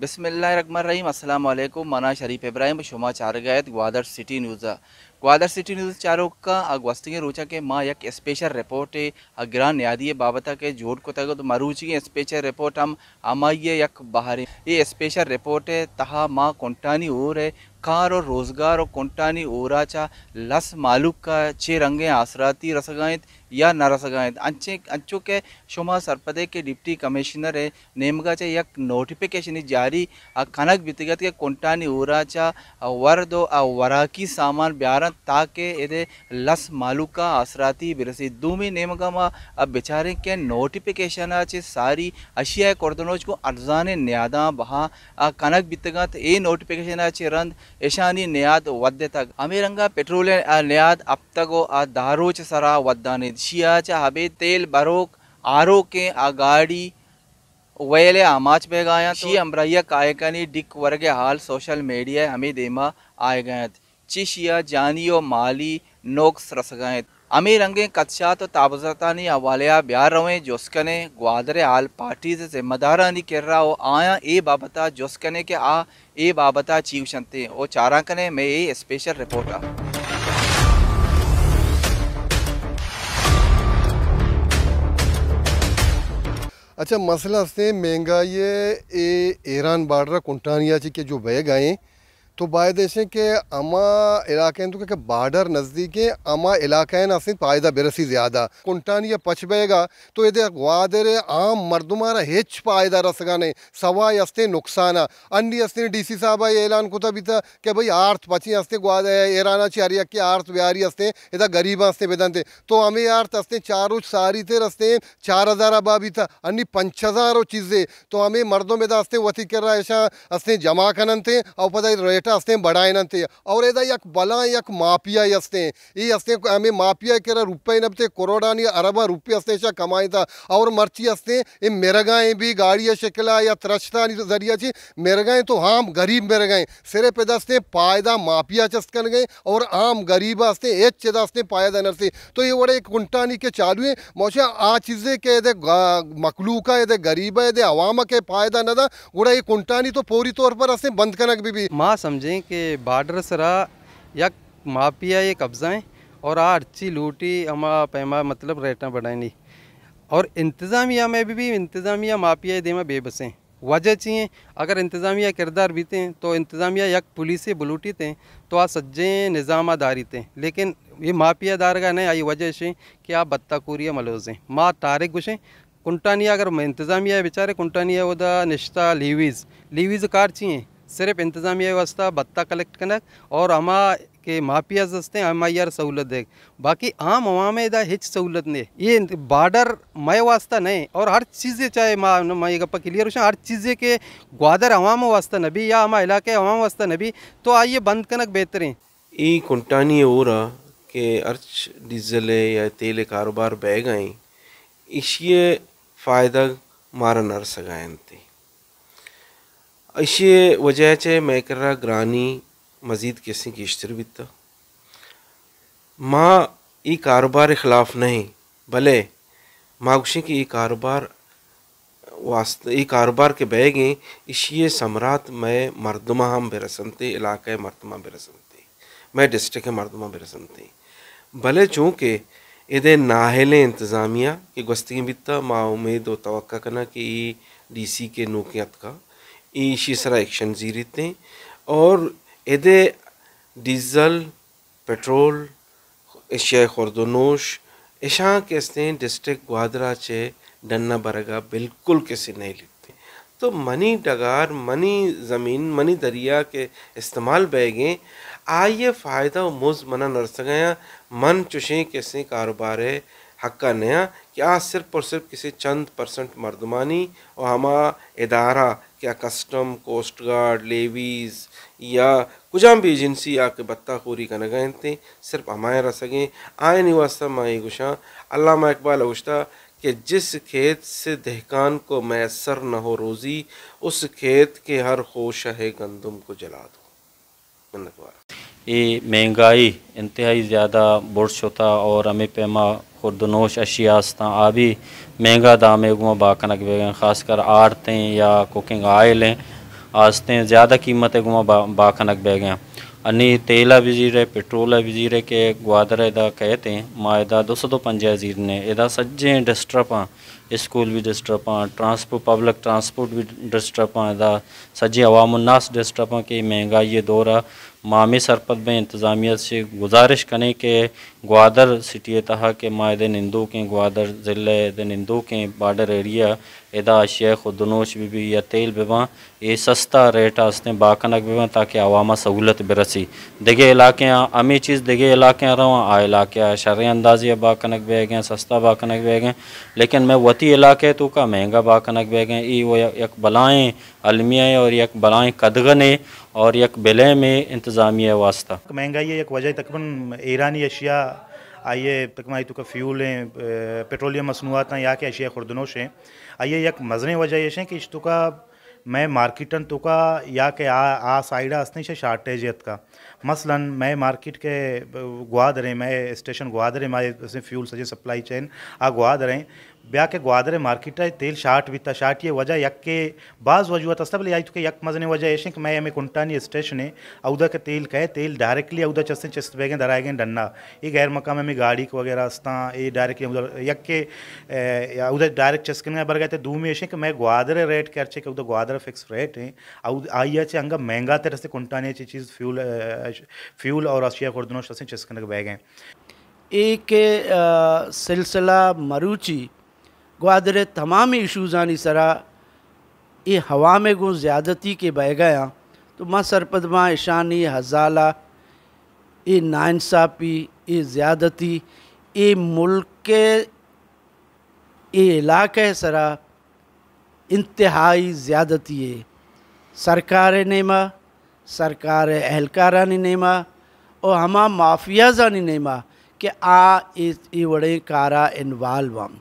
बिसमीम अल्लाम माना शरीफ इब्राहिम शुमा चारगैद ग्वादर सिटी न्यूज़ा ग्वादर सिटी न्यूज चारों का अगवस्ती रोचा के माँ एक स्पेशल रिपोर्ट अग्रा न्यादीय बाबता के जोड़ को तक तो मरुची की स्पेशल रिपोर्ट हम अमाइये यक बाहरी ये स्पेशल रिपोर्ट है तहा माँ कुंटानी ओर है कार और रोजगार और कुंटानी ओराचा लस मालुक का छे रंगे आसराती रसगायत या नरसगायत अंचे अंचो के शुमा सरपदे के डिप्टी कमिश्नर है नेमगा चाहे यक नोटिफिकेशन जारी कनक व्यक्तिगत के कुंटानी ओराचा वर्द और वराकी सामान ब्यारा ताकि ये लस मालूका आसराती बिरसी दूमी नेमगम अब बेचारे के नोटिफिकेशन आचे सारी अशिया कोर्दनोज को अर्जाने न्यादा बहा कनक बितगा तो ये नोटिफिकेशन आचे रंद ऐशानी न्याद वद्य तक अमेरंगा पेट्रोल न्याद अब तको आ दारोच सरा वद्दाने शिया चा हबे तेल बरोक आरो के आ गाड़ी वेले आमाच बेगाया तो शी अमरैया कायकानी डिक वर्ग हाल सोशल मीडिया हमें देमा आए गए थे चिशिया ཅིཤིཡ ཇාނියෝ මාලි නොක්ස් රසගහේ अमी रंगे कदशात तो ताबजतानी अवालिया ब्यार रवें जोस्कने ग्वादरे आल पार्टी से नहीं कर रहा हो आया ए बाबता जोस्कने के आ ए बाबता चीव शंते और चारा कने में ए स्पेशल रिपोर्ट आ अच्छा मसला से महंगाई ए ईरान बार्डर कुंटानिया ची के जो बैग आए तो बायदेशें के अमा इलाके तो क्या बार्डर है अमा इलाकें असिन पायदा बिरसी ज़्यादा कुंटान या पचबेगा तो ये रहे आम मरदमारा हिच पायदा रसगा नहीं सवाई अस्ते नुकसाना अन्य अस्ते डी सी साहब आई ऐलान कुता था कि भाई आर्थ पची अस्ते गुआ एराना हरिया की आर्थ व्यारी अस्ते इधर गरीब अस्ते बेदनते तो हमें आर्थ अस्ते चारों सारी थे रस्ते चार हज़ार अबा भी था अन्य पंच हज़ार चीज़ें तो हमें मर्दों में अस्ते तो वती कर रहा ऐसा अस्ते जमा खनन थे और पता रेटा हस्ते ಬಡಾಯನಂತೆ ಅವರೇದ ಯಾಕೆ ಬಲ ಯಾಕೆ ಮಾಫಿಯಾ ಹಸ್ತೆ ಈ ಹಸ್ತೆ ಆಮೆ ಮಾಫಿಯಾ ಕೆರ ರೂಪಾಯಿ ನಬ್ತೆ ಕೊರೋಡಾನಿ ಅರಬ ರೂಪಾಯಿ ಹಸ್ತೆ ಶಾ ಕಮಾಯಿತ ಅವ್ರ ಮರ್ಚಿ ಹಸ್ते ये मेरगाएँ भी गाड़िया शिकला या त्रचता जरिया ची मेरगाएँ तो आम गरीब मेरगाएँ सिरे पे दस्ते पायदा माफिया चस्कन गए और आम गरीब हस्ते एच चेदास्ते पायदा नरते तो ये बड़े कुंटा नहीं के चालू है मोशा आ चीज़ें के यदि मकलूका यदि गरीब है यदि अवाम के पायदा ना था गुड़ा ये कुंटा नहीं तो पूरी तौर पर हस्ते बंद कनक भी, भी। माँ समझ समझें कि बार्डर सरा या मापिया ये कब्ज़ाएँ और आ अर्ची लूटी अमा पैमा मतलब रेटा नहीं और इंतज़ामिया में भी, भी इंतज़ामिया मापिया देमा बेबसें वजह चाहिए अगर इंतज़ामिया किरदार बीते हैं तो इंतज़ामिया यक पुलिस बलूटी थे तो आ सज्जे निज़ामा दारी थे लेकिन ये मापिया दारगा नहीं आई वजह से कि आप बत्ताकूरिया मलोजें माँ तारे घुसें कुंटानिया अगर इंतज़ामिया बेचारे कुंटानिया उदा निश्ता लीवीज़ लीवीज़ कार चाहिए सिर्फ इंतज़ामिया व्यवस्था भत्ता कलेक्ट कनक और हमा के माफिया दस्ते आई आर सहूलत है बाकी आम अवाम इधर हिच सहूलत नहीं ये बॉर्डर मय वास्ता नहीं और हर चीज़ें चाहे मैं गप्पा क्लियर हो हर चीज़ें के ग्वादर अवाम वास्ता नबी या हमारे इलाके अवाम वास्ता नबी तो आइए बंद कनक बेहतर बेहतरीन ई कुंटानी रहा कि अर्च डीजल या तेल कारोबार बह गए इसलिए फ़ायदा मारा नर सगा थी इस वजह मैं कर रहा ग्रानी मजीद किसी की इश्तर बीतता तो। माँ ई कारोबार खिलाफ नहीं भले खुशी की ई कारोबार वास्ते ई कारोबार के बह गए इसी सम्राट मैं मरदमा हम बेरसनते इलाक़े मरदमा बेरसनते मैं डिस्ट्रिक्ट मरदमा बेरसनते भले चूँकि इधे नाहले इंतज़ामिया की गस्ती बीतता तो माँ उम्मीद व तो करना कि ई डी सी के नोकियात का ई जीरीतें और एदे डीज़ल पेट्रोल एशिया खुरदनोश ऐशा कैसे डिस्ट्रिक्ट ग्वादरा चे डन्ना बरगा बिल्कुल किसी नहीं लिखते तो मनी डगार मनी ज़मीन मनी दरिया के इस्तेमाल बैगें आइए फ़ायदा मुज मना नरसगया मन चुशे कैसे कारोबार है हक्का नया कि आज सिर्फ और सिर्फ किसी चंद परसेंट मर्दमानी और हमारा इदारा क्या कस्टम कोस्ट गार्ड लेवीज़ या कुछ भी एजेंसी आके बत्ताखोरी का नगैन थे सिर्फ हमारे रह सकें आए निवासा माए गुशा अलामा इकबाल अगुश्ता कि जिस खेत से दहकान को मैसर न हो रोज़ी उस खेत के हर खोश है गंदम को जला दो ये महंगाई इंतहाई ज़्यादा होता और अमी पैमा खुरदनोश आ आबी महंगा दाम गुआ बाकनक बेगें खासकर आड़तें या कुकिंग आस्ते आस्तें ज़्यादा कीमत गुआ बा, बाकनक बेगें अनी तेला वजीर पेट्रोल है वजीर के ग्वादर एदा कहते माँ एदा दो सौ दो पंजा जीर ने एदा सज्जे डिस्टर्ब हाँ स्कूल भी डिस्टर्ब हाँ ट्रांसपोर्ट पब्लिक ट्रांसपोर्ट भी डिस्टर्ब हाँ एदा सज्जे अवाम उन्नास डिस्टर्ब हाँ कि महंगाई दौर है मामी सरपत में इंतज़ामिया से गुजारिश करें कि ग्वादर सिटी तहा के माहदे निंदू के ग्वादर ज़िले निंदू के बार्डर एरिया एदा अशिया खुदनोश भी भी या तेल बिवा ये सस्ता रेट आस्ते बाकनक भी ताकि आवामा सहूलत भी रसी दिगे इलाके अमी चीज़ दिगे इलाके रहा आ इलाके शर अंदाजी बाकनक बह गए सस्ता बाकनक बह गए लेकिन मैं वती इलाके तो का महंगा बाकनक बह गए ये वो एक बलाएँ अलमियाँ और एक बलाएँ है और एक बिले में इंत इंतज़ामिया वास्ता महंगाई एक वजह तक ईरानी अशिया आइए तकमाई तो फ्यूल हैं पेट्रोलियम मसनूआत या के अशिया ख़ुर्दनोश हैं आइए एक मजने वजह हैं कि इस तुका मैं मार्केटन तुका या के आ आ साइडा असनी से शार्टेज का मसलन मैं मार्केट के ग्वादरें मैं स्टेशन ग्वादरें माए फ्यूल सजे सप्लाई चेन आ ग्वादरें ग्वादरे मार्केट है तेल शार्ट ಬ್ಯಾಕೆ ಗ್ವಾದರೆ ಮಾರ್ಕೆಟ ತೇಲ್ ಶಾಟ್ ವಿತ್ತ ಶಾಟಿಯ ವಜ ಯಕ್ಕೆ ಬಾಜ್ ವಜು ತಸ್ತಬಲಿ ಆಯ್ತು ಕೆ ಯಕ್ ಮಜನೆ ವಜ ಏಷಿಂಕ್ ಮೈ ಎಮೆ ಕುಂಟಾನಿ ಸ್ಟೇಷನೆ ಔದಕ ತೇಲ್ ಕಹೆ तेल डायरेक्टली उधर चस्ते चस्त बैगे गए डन्ना ये गैर मकाम में गाड़ी वगैरह रास्ता ये डायरेक्टली उधर यक्के उधर डायरेक्ट चस्किन में बरगते दू में ऐसे कि मैं ग्वादरे रेट कर चे उधर ग्वादर फिक्स रेट है आई अच्छे अंग महंगा तेरे से कुंटाने ची चीज़ फ्यूल फ्यूल और अशिया खुर्दनों दोनों चस्ते चस्किन बैगे एक सिलसिला मरूची ग्वादरे तमाम आनी सरा ये हवा में गो ज़्यादती के बह गया तो सरपद सरपदमा ईशानी हजाला ये नाइंसाफ़ी ये ज़्यादती ये मुल्क के ये है सरा इंतहाई ज़्यादती है सरकार नेमा सरकार अहलकारा नेमा और हम माफियाज़ानी नेमा कि आ ये वड़े कारा इन्वाल्व हम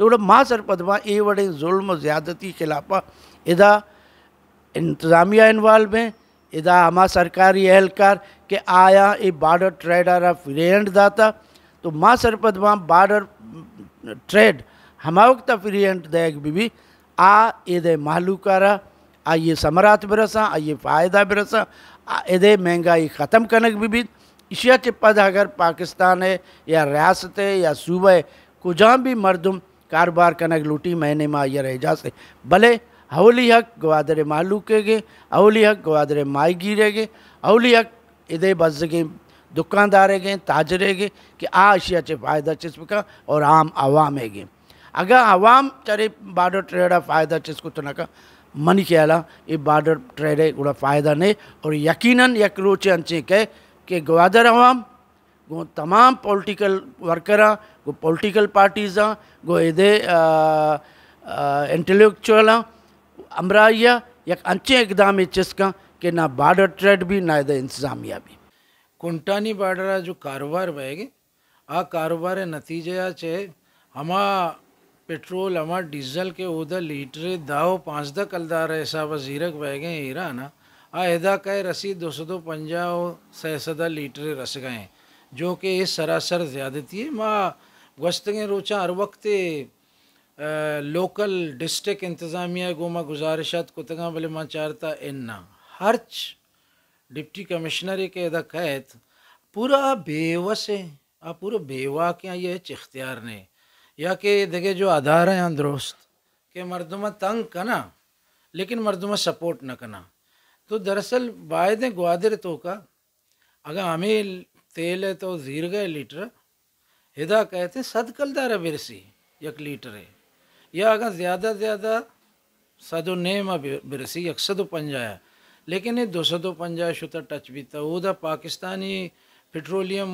ഇവിടെ മാസർ ये ഇവിടെ जुल्म ज़्यादती खिलाफा इदा इंतज़ामिया इन्वाल्व हैं इदा हमा सरकारी एहलकार के आया ये बार्डर रहा फ्री एंड दाता तो माँ सरपदमा बार्डर ट्रेड हमा वक्त एंड दैग बीबी आ इदे मालूकारा आ ये समरात बरसा आ ये फ़ायदा बरसा रसा इदे महंगाई ख़त्म कनक बीबी इशिया चिप्पा अगर पाकिस्तान है या रियासत है या सूबा है कुछ भी मरदम कारोबार कनक लूटी मैंने मायर एजा से भले अवली हक गवादर लूके गे अवली हक गवादर माई गे अवली हक दुकानदार गे ताजरे गे कि आ अशिया चे फ़ायदा का और आम आवाम गे अगर आवाम चरे बाडर ट्रेडा फ़ायदा चिस्को तो नका मन क्याला ये बाडर ट्रेडे गुड़ा फ़ायदा नहीं और यकीनन यक रोचे अंचे के कि गवादर आवाम ગો તમામ પોલિટિકલ વર્કર ગો પોલિટિકલ પાર્ટીસ ગો એદે ઇન્ટેલેક્ચ્યુઅલ અમરાયા એક અંચે એકદામ ઇચ્છસકા કે ના બોર્ડ ટ્રેડ ભી ના ઇન્તઝામામીયા ભી કુંટાની બોર્ડરા જો કારોબાર વય આ કારોબાર એ નતીજયા છે અમા પેટ્રોલ અમા ડીઝલ કે ઉધર લીટર દાવ 5 દ કલદાર હિસાબ વઝીરક વય ગય ઈરા ના આ એદા કે રસીદ 25 25 દ લીટર રસ ગય जो कि सरासर ज़्यादती है माँ वस्तगें रोचा हर वक्त लोकल डिस्ट्रिक इंतज़ामिया गो माँ गुजारिशात को तगा भले माँ चारता इन्ना हर्च डिप्टी कमिश्नर के अदा कैद पूरा बेवस है आप पूरा बेवा के ये इख्तियार ने या कि देखे जो आधार हैं दुरुस्त के मरदमा तंग करना लेकिन मरदमा सपोर्ट न करना तो दरअसल वायदे ग्वादर तो का अगर हमें तेल है तो जीर गए लीटर हिदा कहते है बिरसी एक यक है या अगर ज़्यादा ज़्यादा सदो नेम बिरसी एक सदो है लेकिन ये दो सदो पंजाया शुता टच भी था पाकिस्तानी पेट्रोलियम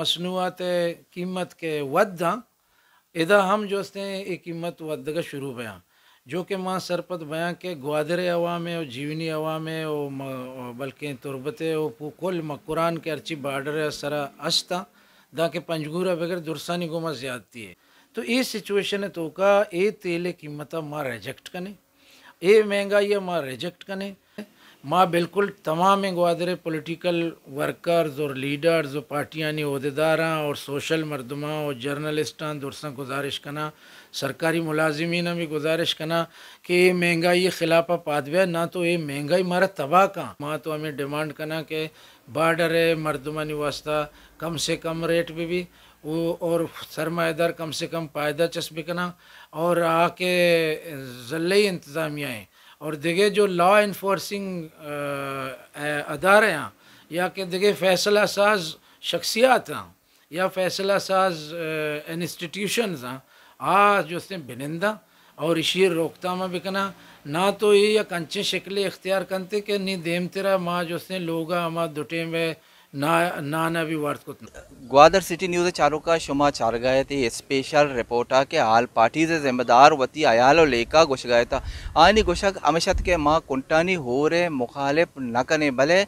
मसनूआत है कीमत के वद्दा इदा हम जो से ये कीमत वद्द का शुरू बयां जो कि माँ सरपत बयाँ के ग्वादर अवा में और जीवनी अवा में वो बल्कि तुरबत और कुल मकुरान के अर्ची बार्डर सरा अस्ता दा के पंजगूरा बगैर दुरसानी गुमा ज्यादती है तो ये सिचुएशन है तो का ए तेल कीमत माँ रिजेक्ट कने ए महंगाई माँ रिजेक्ट कने मां बिल्कुल तमाम गवादर पोलिटिकल वर्कर्स और लीडर्स और पार्टियाँ अहदेदार और सोशल मरदमा और जर्नलिस्टा दुरसा गुजारिश करना सरकारी मुलाजमीन भी गुजारिश करना कि ये महंगाई खिलाफ पादवे ना तो ये महंगाई मारा तबाह का माँ तो हमें डिमांड करना कि बार्डर है मरदमा वास्ता कम से कम रेट भी, भी वो और सरमादार कम से कम पायदा करना और आके जल्ले इंतज़ामियाएँ और देखे जो लॉ इन्फोर्सिंग अदारे हैं या कि देखे फैसला साज शख्सियात हैं या फैसला साज इंस्टीट्यूशन हैं आ जो से भिनिंदा और इशीर रोकता में बिकना ना तो ये या कंचे शक्लें इख्तियार करते कि नी देम तेरा माँ जो से लोग माँ दुटे में ना ना भी वार्त को तो- ग्वादर सिटी न्यूज चारों का शुमा चार गए थे स्पेशल रिपोर्टा के आल पार्टी से जिम्मेदार वती आयालो लेका घुस गए था आनी घुसक अमिशत के माँ कुंटानी हो रे मुखालिफ न कने भले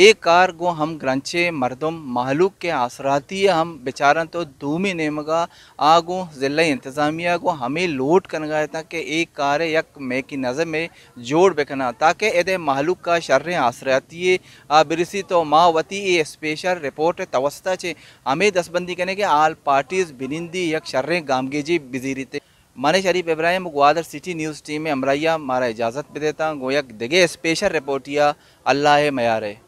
एक कार गो हम ग्रंचे मरदम महलूक के आसराती हम बेचारा तो दूमी नेमगा आगो ज़िला इंतज़ामिया को हमें लोट करना था कि एक कार यक मे की नज़र में जोड़ बेकना ताकि एदे महलूक का शर्र आसराती बिरसी तो मावती ये स्पेशल रिपोर्ट तवस्ता छे हमें दसबंदी करने के आल पार्टीज़ बिनिंदी यक शर्र गामगेजी बिजीरते माने Sharif Ibrahim Gwadar city news team में अमरैया मारा इजाज़त भी देता गोयक दिगे स्पेशल रिपोर्टिया अल्लाह मयारे